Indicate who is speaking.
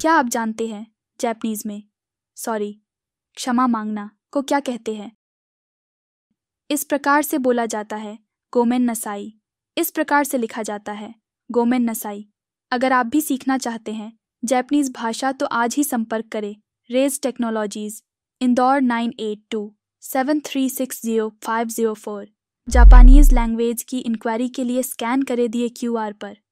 Speaker 1: क्या आप जानते हैं जैपनीज में सॉरी क्षमा मांगना को क्या कहते हैं इस प्रकार से बोला जाता है गोमेन नसाई इस प्रकार से लिखा जाता है गोमेन नसाई अगर आप भी सीखना चाहते हैं जैपनीज भाषा तो आज ही संपर्क करें रेज technologies Indore nine eight two seven three six zero five zero four Japanese language की इंक्वायरी के लिए स्कैन करें दिए क्यूआर पर